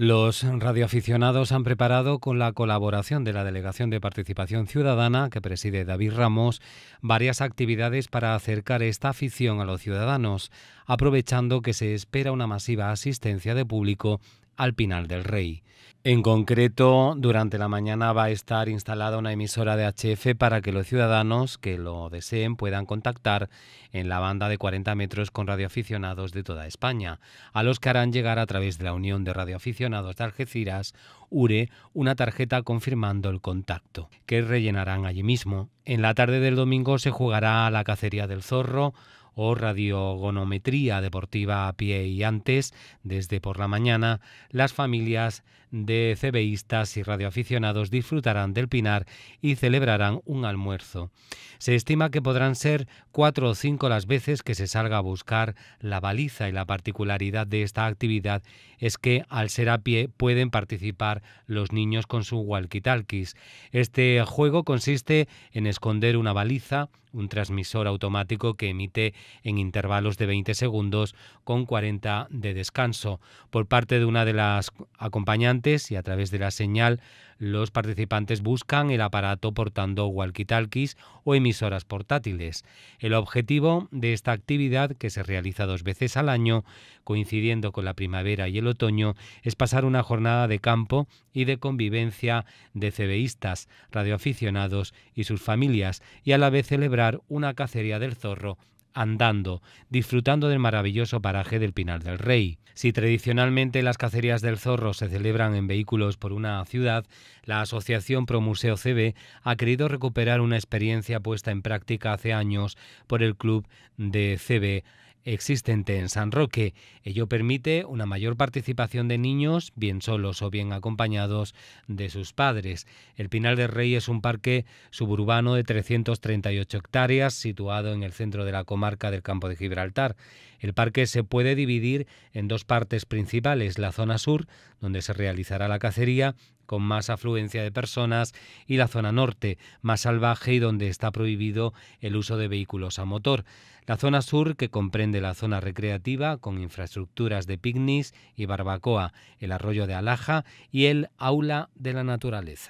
Los radioaficionados han preparado, con la colaboración de la Delegación de Participación Ciudadana, que preside David Ramos, varias actividades para acercar esta afición a los ciudadanos, aprovechando que se espera una masiva asistencia de público al Pinal del Rey. En concreto, durante la mañana va a estar instalada una emisora de HF para que los ciudadanos que lo deseen puedan contactar en la banda de 40 metros con radioaficionados de toda España, a los que harán llegar a través de la Unión de Radioaficionados de Algeciras, URE, una tarjeta confirmando el contacto, que rellenarán allí mismo. En la tarde del domingo se jugará a la cacería del zorro, o radiogonometría deportiva a pie y antes, desde por la mañana, las familias de CBistas. y radioaficionados disfrutarán del Pinar y celebrarán un almuerzo. Se estima que podrán ser cuatro o cinco las veces que se salga a buscar la baliza y la particularidad de esta actividad es que al ser a pie pueden participar los niños con su walkie-talkies. Este juego consiste en esconder una baliza, un transmisor automático que emite en intervalos de 20 segundos con 40 de descanso. Por parte de una de las acompañantes y a través de la señal, los participantes buscan el aparato portando walkie-talkies o emisoras portátiles. El objetivo de esta actividad, que se realiza dos veces al año, coincidiendo con la primavera y el otoño, es pasar una jornada de campo y de convivencia de cebeístas, radioaficionados y sus familias, y a la vez celebrar una cacería del zorro andando, disfrutando del maravilloso paraje del Pinar del Rey. Si tradicionalmente las cacerías del zorro se celebran en vehículos por una ciudad, la Asociación Promuseo CB ha querido recuperar una experiencia puesta en práctica hace años por el club de CB existente en San Roque. Ello permite una mayor participación de niños, bien solos o bien acompañados de sus padres. El Pinal del Rey es un parque suburbano de 338 hectáreas situado en el centro de la comarca del Campo de Gibraltar. El parque se puede dividir en dos partes principales, la zona sur, donde se realizará la cacería, con más afluencia de personas, y la zona norte, más salvaje y donde está prohibido el uso de vehículos a motor. La zona sur, que comprende de la zona recreativa con infraestructuras de picnic y barbacoa, el arroyo de Alaja y el aula de la naturaleza.